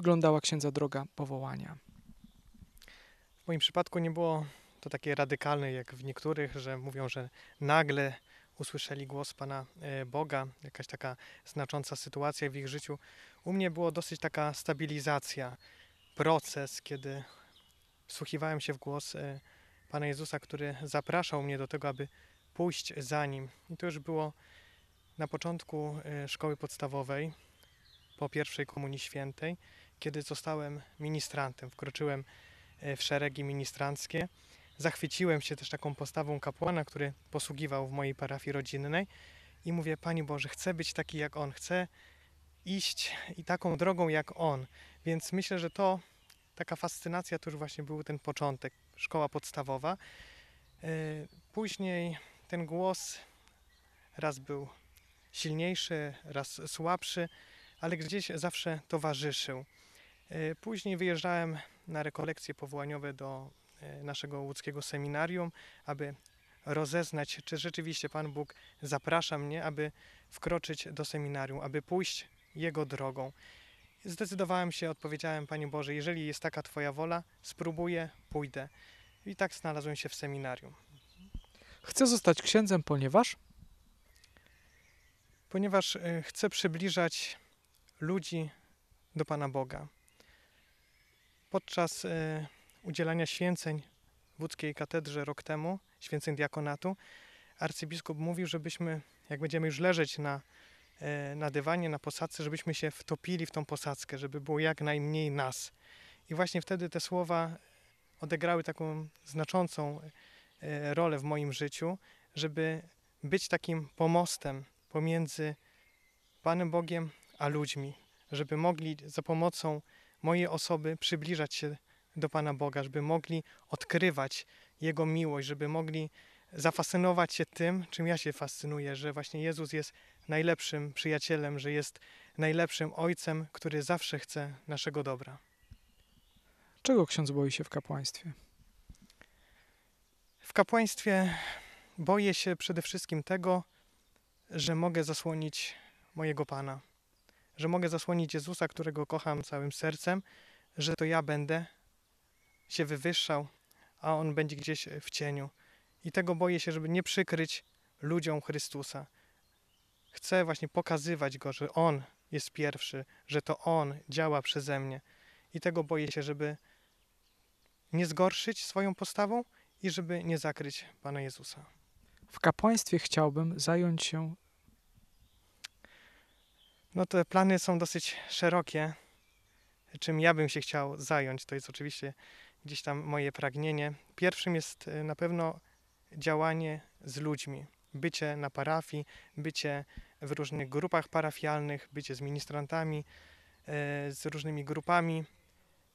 wyglądała księdza droga powołania? W moim przypadku nie było to takie radykalne jak w niektórych, że mówią, że nagle usłyszeli głos Pana e, Boga, jakaś taka znacząca sytuacja w ich życiu. U mnie było dosyć taka stabilizacja, proces, kiedy wsłuchiwałem się w głos e, Pana Jezusa, który zapraszał mnie do tego, aby pójść za Nim. I to już było na początku e, szkoły podstawowej, po pierwszej komunii świętej kiedy zostałem ministrantem, wkroczyłem e, w szeregi ministranckie, zachwyciłem się też taką postawą kapłana, który posługiwał w mojej parafii rodzinnej i mówię, Panie Boże, chcę być taki jak On, chcę iść i taką drogą jak On. Więc myślę, że to taka fascynacja, to już właśnie był ten początek, szkoła podstawowa. E, później ten głos raz był silniejszy, raz słabszy, ale gdzieś zawsze towarzyszył. E, później wyjeżdżałem na rekolekcje powołaniowe do e, naszego łódzkiego seminarium, aby rozeznać, czy rzeczywiście Pan Bóg zaprasza mnie, aby wkroczyć do seminarium, aby pójść Jego drogą. Zdecydowałem się, odpowiedziałem Panie Boże, jeżeli jest taka Twoja wola, spróbuję, pójdę. I tak znalazłem się w seminarium. Chcę zostać księdzem, ponieważ? Ponieważ e, chcę przybliżać ludzi do Pana Boga. Podczas y, udzielania święceń w łódzkiej katedrze rok temu, święceń diakonatu, arcybiskup mówił, żebyśmy, jak będziemy już leżeć na, y, na dywanie, na posadzce, żebyśmy się wtopili w tą posadzkę, żeby było jak najmniej nas. I właśnie wtedy te słowa odegrały taką znaczącą y, rolę w moim życiu, żeby być takim pomostem pomiędzy Panem Bogiem a ludźmi, żeby mogli za pomocą mojej osoby przybliżać się do Pana Boga, żeby mogli odkrywać Jego miłość, żeby mogli zafascynować się tym, czym ja się fascynuję, że właśnie Jezus jest najlepszym przyjacielem, że jest najlepszym Ojcem, który zawsze chce naszego dobra. Czego ksiądz boi się w kapłaństwie? W kapłaństwie boję się przede wszystkim tego, że mogę zasłonić mojego Pana że mogę zasłonić Jezusa, którego kocham całym sercem, że to ja będę się wywyższał, a on będzie gdzieś e, w cieniu. I tego boję się, żeby nie przykryć ludziom Chrystusa. Chcę właśnie pokazywać go, że on jest pierwszy, że to on działa przeze mnie. I tego boję się, żeby nie zgorszyć swoją postawą i żeby nie zakryć Pana Jezusa. W kapłaństwie chciałbym zająć się no te plany są dosyć szerokie. Czym ja bym się chciał zająć, to jest oczywiście gdzieś tam moje pragnienie. Pierwszym jest e, na pewno działanie z ludźmi. Bycie na parafii, bycie w różnych grupach parafialnych, bycie z ministrantami, e, z różnymi grupami.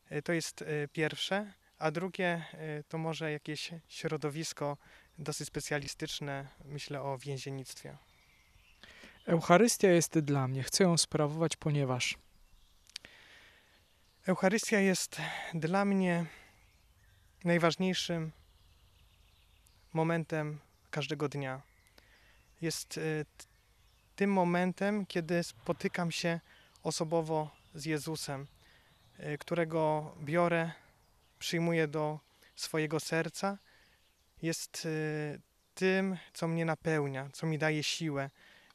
E, to jest pierwsze. A drugie to może jakieś środowisko dosyć specjalistyczne, myślę o więziennictwie. Eucharystia jest dla mnie, chcę ją sprawować, ponieważ. Eucharystia jest dla mnie najważniejszym momentem każdego dnia. Jest y, tym momentem, kiedy spotykam się osobowo z Jezusem, y, którego biorę, przyjmuję do swojego serca. Jest y, tym, co mnie napełnia, co mi daje siłę,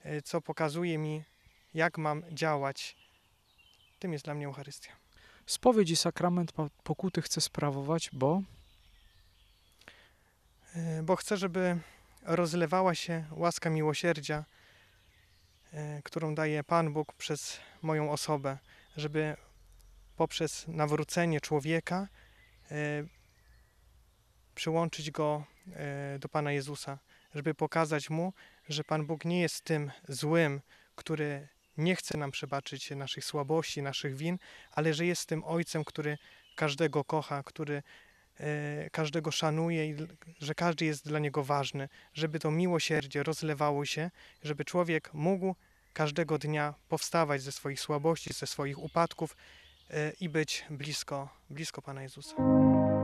E, co pokazuje mi, jak mam działać. Tym jest dla mnie Eucharystia. Spowiedź i sakrament pokuty chcę sprawować, bo? E, bo chcę, żeby rozlewała się łaska miłosierdzia, e, którą daje Pan Bóg przez moją osobę, żeby poprzez nawrócenie człowieka przyłączyć go do Pana Jezusa żeby pokazać mu, że Pan Bóg nie jest tym złym, który nie chce nam przebaczyć naszych słabości, naszych win, ale że jest tym Ojcem, który każdego kocha, który e, każdego szanuje i że każdy jest dla niego ważny, żeby to miłosierdzie rozlewało się, żeby człowiek mógł każdego dnia powstawać ze swoich słabości, ze swoich upadków e, i być blisko, blisko Pana Jezusa.